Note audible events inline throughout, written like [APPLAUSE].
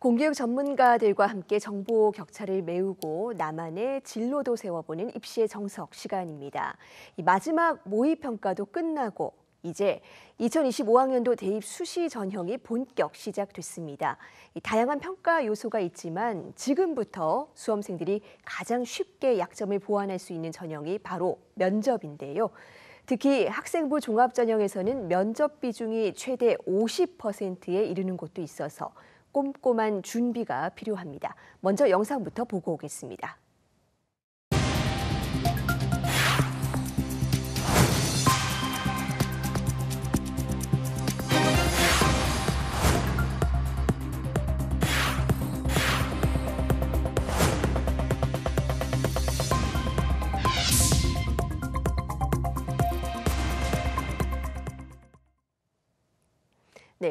공교육 전문가들과 함께 정보 격차를 메우고 나만의 진로도 세워보는 입시의 정석 시간입니다. 이 마지막 모의 평가도 끝나고 이제 2025학년도 대입 수시 전형이 본격 시작됐습니다. 이 다양한 평가 요소가 있지만 지금부터 수험생들이 가장 쉽게 약점을 보완할 수 있는 전형이 바로 면접인데요. 특히 학생부 종합전형에서는 면접 비중이 최대 50%에 이르는 곳도 있어서 꼼꼼한 준비가 필요합니다. 먼저 영상부터 보고 오겠습니다.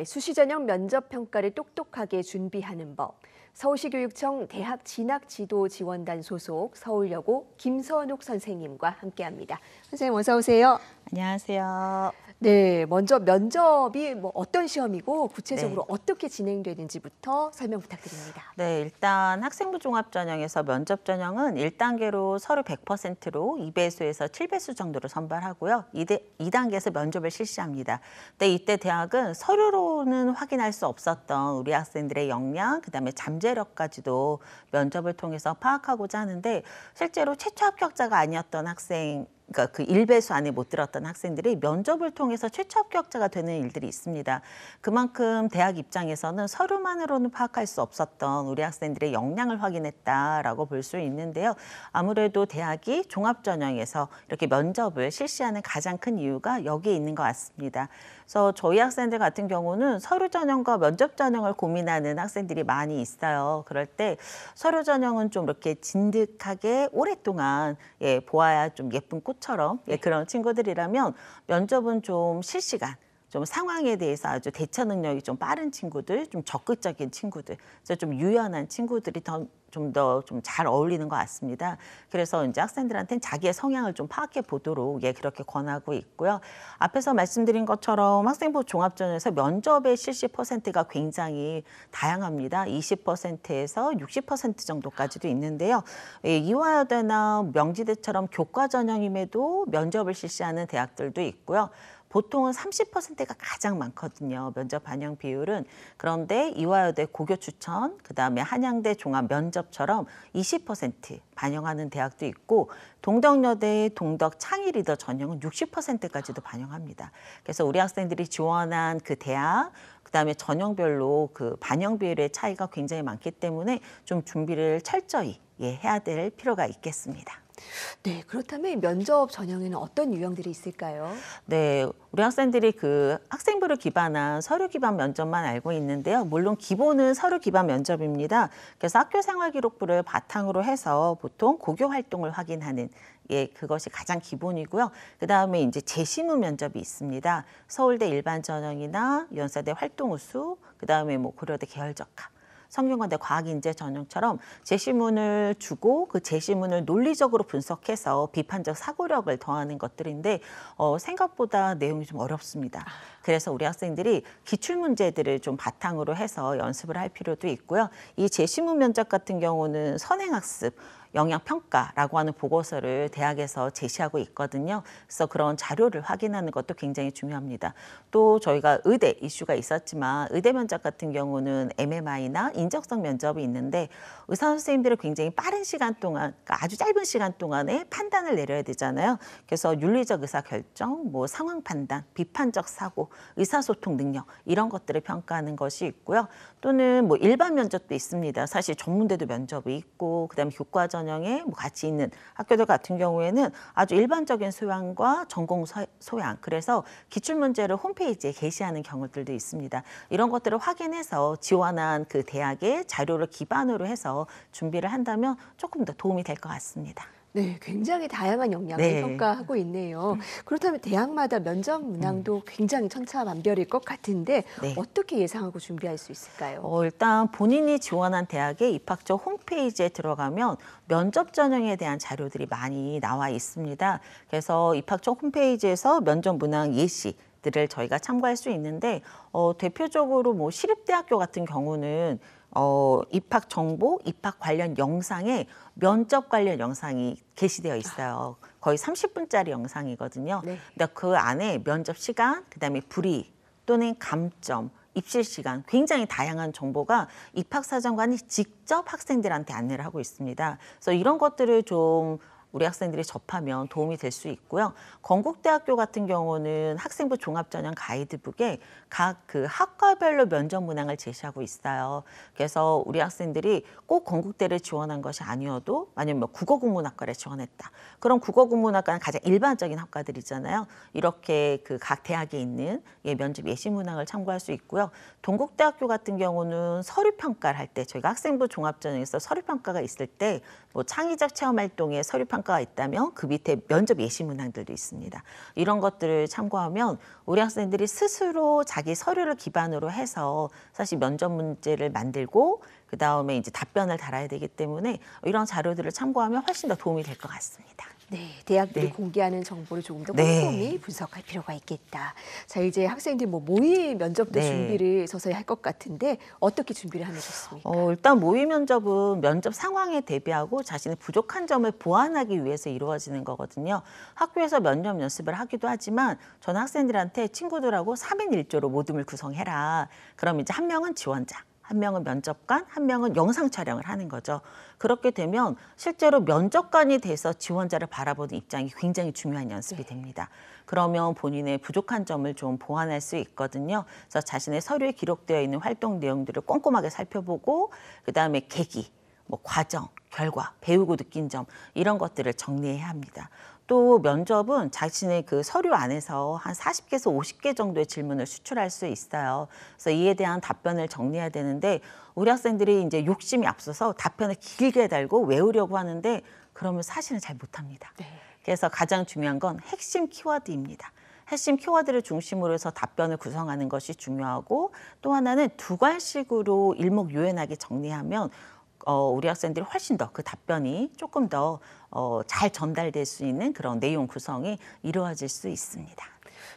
수시 전형 면접 평가를 똑똑하게 준비하는 법. 서울시 교육청 대학 진학 지도 지원단 소속 서울여고 김선욱 선생님과 함께합니다. 선생님 어서 오세요. 안녕하세요. 네, 먼저 면접이 뭐 어떤 시험이고 구체적으로 네. 어떻게 진행되는지부터 설명 부탁드립니다. 네, 일단 학생부 종합 전형에서 면접 전형은 1단계로 서류 100%로 2배수에서 7배수 정도를 선발하고요. 2대, 2단계에서 면접을 실시합니다. 근데 이때 대학은 서류로는 확인할 수 없었던 우리 학생들의 역량, 그다음에 잠재력까지도 면접을 통해서 파악하고자 하는데 실제로 최초 합격자가 아니었던 학생 그러니까 그일배수 안에 못 들었던 학생들이 면접을 통해서 최초 합격자가 되는 일들이 있습니다. 그만큼 대학 입장에서는 서류만으로는 파악할 수 없었던 우리 학생들의 역량을 확인했다라고 볼 수 있는데요. 아무래도 대학이 종합 전형에서 이렇게 면접을 실시하는 가장 큰 이유가 여기에 있는 것 같습니다. 그래서 저희 학생들 같은 경우는 서류 전형과 면접 전형을 고민하는 학생들이 많이 있어요. 그럴 때 서류 전형은 좀 이렇게 진득하게 오랫동안 예, 보아야 좀 예쁜 꽃 처럼 예, 네. 그런 친구들이라면 면접은 좀 실시간 좀 상황에 대해서 아주 대처 능력이 좀 빠른 친구들, 좀 적극적인 친구들, 그래서 좀 유연한 친구들이 더 좀 더 좀 잘 어울리는 것 같습니다. 그래서 이제 학생들한테는 자기의 성향을 좀 파악해 보도록 예 그렇게 권하고 있고요. 앞에서 말씀드린 것처럼 학생부 종합전에서 면접의 실시 퍼센트가 굉장히 다양합니다. 20%에서 60% 정도까지도 있는데요. 예, 이화여대나 명지대처럼 교과 전형임에도 면접을 실시하는 대학들도 있고요. 보통은 30%가 가장 많거든요. 면접 반영 비율은. 그런데 이화여대 고교 추천, 그다음에 한양대 종합 면접처럼 20% 반영하는 대학도 있고 동덕여대의 동덕 창의 리더 전형은 60%까지도 반영합니다. 그래서 우리 학생들이 지원한 그 대학 그다음에 전형별로 그 반영 비율의 차이가 굉장히 많기 때문에 좀 준비를 철저히 예, 해야 될 필요가 있겠습니다. 네, 그렇다면 면접 전형에는 어떤 유형들이 있을까요? 네, 우리 학생들이 그 학생부를 기반한 서류 기반 면접만 알고 있는데요. 물론 기본은 서류 기반 면접입니다. 그래서 학교 생활 기록부를 바탕으로 해서 보통 고교 활동을 확인하는 예, 그것이 가장 기본이고요. 그 다음에 이제 재심우 면접이 있습니다. 서울대 일반 전형이나 연세대 활동 우수, 그 다음에 뭐 고려대 계열 적합, 성균관대 과학인재 전형처럼 제시문을 주고 그 제시문을 논리적으로 분석해서 비판적 사고력을 더하는 것들인데 어, 생각보다 내용이 좀 어렵습니다. 그래서 우리 학생들이 기출 문제들을 좀 바탕으로 해서 연습을 할 필요도 있고요. 이 제시문 면접 같은 경우는 선행학습 영향 평가라고 하는 보고서를 대학에서 제시하고 있거든요. 그래서 그런 자료를 확인하는 것도 굉장히 중요합니다. 또 저희가 의대 이슈가 있었지만 의대 면접 같은 경우는 MMI나 인적성 면접이 있는데 의사 선생님들은 굉장히 빠른 시간 동안 그러니까 아주 짧은 시간 동안에 판단을 내려야 되잖아요. 그래서 윤리적 의사 결정, 뭐 상황 판단, 비판적 사고, 의사소통 능력 이런 것들을 평가하는 것이 있고요. 또는 뭐 일반 면접도 있습니다. 사실 전문대도 면접이 있고 그다음에 교과전 전형에 뭐 같이 있는 학교들 같은 경우에는 아주 일반적인 소양과 전공 소양 그래서 기출문제를 홈페이지에 게시하는 경우들도 있습니다. 이런 것들을 확인해서 지원한 그 대학의 자료를 기반으로 해서 준비를 한다면 조금 더 도움이 될 것 같습니다. 네, 굉장히 다양한 역량을 네. 평가하고 있네요. 음. 그렇다면 대학마다 면접 문항도 음. 굉장히 천차만별일 것 같은데 네. 어떻게 예상하고 준비할 수 있을까요? 어, 일단 본인이 지원한 대학의 입학처 홈페이지에 들어가면 면접 전형에 대한 자료들이 많이 나와 있습니다. 그래서 입학처 홈페이지에서 면접 문항 예시 들을 저희가 참고할 수 있는데 어, 대표적으로 뭐 시립대학교 같은 경우는 어, 입학 정보, 입학 관련 영상에 면접 관련 영상이 게시되어 있어요. 거의 30분짜리 영상이거든요. 네. 근데 그 안에 면접 시간, 그다음에 불이 또는 감점, 입실 시간 굉장히 다양한 정보가 입학사정관이 직접 학생들한테 안내를 하고 있습니다. 그래서 이런 것들을 좀 우리 학생들이 접하면 도움이 될 수 있고요. 건국대학교 같은 경우는 학생부 종합전형 가이드북에 각 그 학과별로 면접 문항을 제시하고 있어요. 그래서 우리 학생들이 꼭 건국대를 지원한 것이 아니어도 아니면 뭐 국어국문학과를 지원했다. 그럼 국어국문학과는 가장 일반적인 학과들이잖아요. 이렇게 그 각 대학에 있는 예, 면접 예시 문항을 참고할 수 있고요. 동국대학교 같은 경우는 서류 평가를 할 때 저희가 학생부 종합전형에서 서류 평가가 있을 때 뭐 창의적 체험 활동에 서류 평가 평가가 있다면 그 밑에 면접 예시 문항들도 있습니다. 이런 것들을 참고하면 우리 학생들이 스스로 자기 서류를 기반으로 해서 사실 면접 문제를 만들고 그 다음에 이제 답변을 달아야 되기 때문에 이런 자료들을 참고하면 훨씬 더 도움이 될 것 같습니다. 네, 대학들이 네. 공개하는 정보를 조금 더 네. 꼼꼼히 네. 분석할 필요가 있겠다. 자, 이제 학생들 뭐 모의 면접도 네. 준비를 서서히 할 것 같은데 어떻게 준비를 하면 좋습니까? 어, 일단 모의 면접은 면접 상황에 대비하고 자신의 부족한 점을 보완하기 위해서 이루어지는 거거든요. 학교에서 면접 연습을 하기도 하지만 전 학생들한테 친구들하고 삼인일조로 모둠을 구성해라. 그럼 이제 한 명은 지원자, 한 명은 면접관, 한 명은 영상 촬영을 하는 거죠. 그렇게 되면 실제로 면접관이 돼서 지원자를 바라보는 입장이 굉장히 중요한 연습이 네. 됩니다. 그러면 본인의 부족한 점을 좀 보완할 수 있거든요. 그래서 자신의 서류에 기록되어 있는 활동 내용들을 꼼꼼하게 살펴보고 그다음에 계기, 뭐 과정, 결과, 배우고 느낀 점 이런 것들을 정리해야 합니다. 또 면접은 자신의 그 서류 안에서 한 40개에서 50개 정도의 질문을 수출할 수 있어요. 그래서 이에 대한 답변을 정리해야 되는데 우리 학생들이 이제 욕심이 앞서서 답변을 길게 달고 외우려고 하는데 그러면 사실은 잘 못합니다. 네. 그래서 가장 중요한 건 핵심 키워드입니다. 핵심 키워드를 중심으로 해서 답변을 구성하는 것이 중요하고 또 하나는 두괄식으로 일목요연하게 정리하면 어, 우리 학생들이 훨씬 더 그 답변이 조금 더 어, 잘 전달될 수 있는 그런 내용 구성이 이루어질 수 있습니다.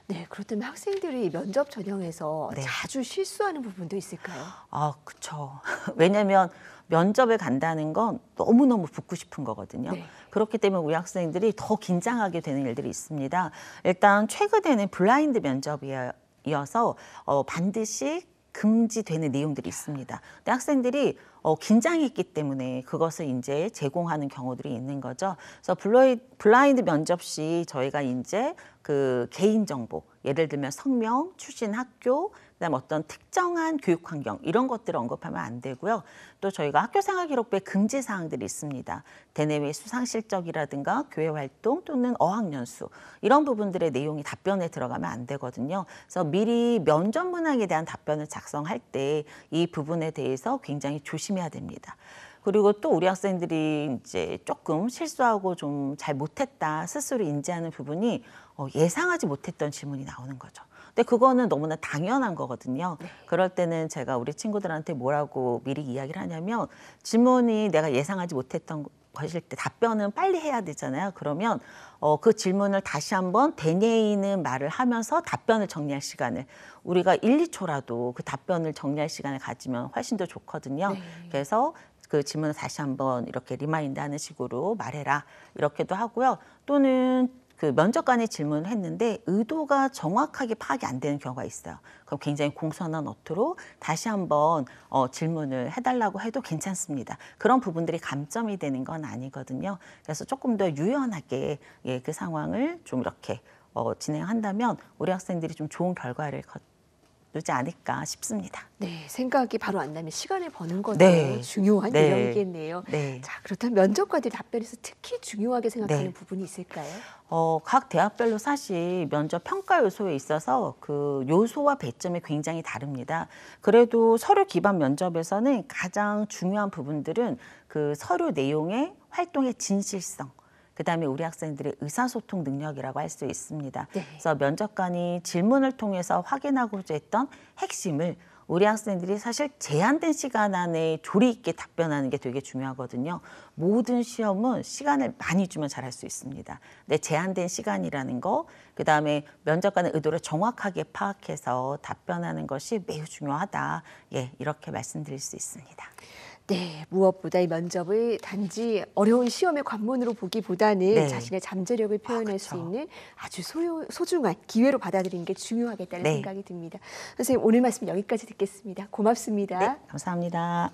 네, 그렇다면 학생들이 면접 전형에서 네. 자주 실수하는 부분도 있을까요? 아, 그렇죠. [LAUGHS] 왜냐하면 면접에 간다는 건 너무너무 붙고 싶은 거거든요. 네. 그렇기 때문에 우리 학생들이 더 긴장하게 되는 일들이 있습니다. 일단 최근에는 블라인드 면접이어서 어, 반드시 금지되는 내용들이 있습니다. 근데 학생들이 어, 긴장했기 때문에 그것을 이제 제공하는 경우들이 있는 거죠. 그래서 블로이, 블라인드 면접 시 저희가 이제 그 개인 정보, 예를 들면 성명, 출신 학교, 그다음 어떤 특정한 교육 환경 이런 것들을 언급하면 안 되고요. 또 저희가 학교생활 기록부에 금지 사항들이 있습니다. 대내외 수상 실적이라든가 교회 활동 또는 어학연수 이런 부분들의 내용이 답변에 들어가면 안 되거든요. 그래서 미리 면접 문항에 대한 답변을 작성할 때 이 부분에 대해서 굉장히 조심해야 됩니다. 그리고 또 우리 학생들이 이제 조금 실수하고 좀 잘 못했다 스스로 인지하는 부분이 어, 예상하지 못했던 질문이 나오는 거죠. 근데 그거는 너무나 당연한 거거든요. 네. 그럴 때는 제가 우리 친구들한테 뭐라고 미리 이야기를 하냐면 질문이 내가 예상하지 못했던 것일 때 답변은 빨리 해야 되잖아요. 그러면 어, 그 질문을 다시 한번 되뇌이는 말을 하면서 답변을 정리할 시간을 우리가 일, 이초라도그 답변을 정리할 시간을 가지면 훨씬 더 좋거든요. 네. 그래서 그 질문을 다시 한번 이렇게 리마인드 하는 식으로 말해라 이렇게도 하고요. 또는 그 면접관에 질문을 했는데 의도가 정확하게 파악이 안 되는 경우가 있어요. 그럼 굉장히 공손한 어투로 다시 한번 어, 질문을 해달라고 해도 괜찮습니다. 그런 부분들이 감점이 되는 건 아니거든요. 그래서 조금 더 유연하게 예, 그 상황을 좀 이렇게 어, 진행한다면 우리 학생들이 좀 좋은 결과를 놓지 않을까 싶습니다. 네, 생각이 바로 안 나면 시간을 버는 것도 네. 중요한 네. 내용이겠네요. 네. 자, 그렇다면 면접관들 답변에서 특히 중요하게 생각하는 네. 부분이 있을까요? 어, 각 대학별로 사실 면접 평가 요소에 있어서 그 요소와 배점이 굉장히 다릅니다. 그래도 서류 기반 면접에서는 가장 중요한 부분들은 그 서류 내용의 활동의 진실성, 그다음에 우리 학생들의 의사소통 능력이라고 할 수 있습니다. 네. 그래서 면접관이 질문을 통해서 확인하고자 했던 핵심을 우리 학생들이 사실 제한된 시간 안에 조리 있게 답변하는 게 되게 중요하거든요. 모든 시험은 시간을 많이 주면 잘할 수 있습니다. 근데 제한된 시간이라는 거, 그 다음에 면접관의 의도를 정확하게 파악해서 답변하는 것이 매우 중요하다. 예, 이렇게 말씀드릴 수 있습니다. 네, 무엇보다 이 면접을 단지 어려운 시험의 관문으로 보기보다는 네. 자신의 잠재력을 아, 표현할 아, 수 그렇죠. 있는 아주 소유, 소중한 기회로 받아들이는 게 중요하겠다는 네. 생각이 듭니다. 선생님, 오늘 말씀 여기까지 듣겠습니다. 고맙습니다. 네, 감사합니다.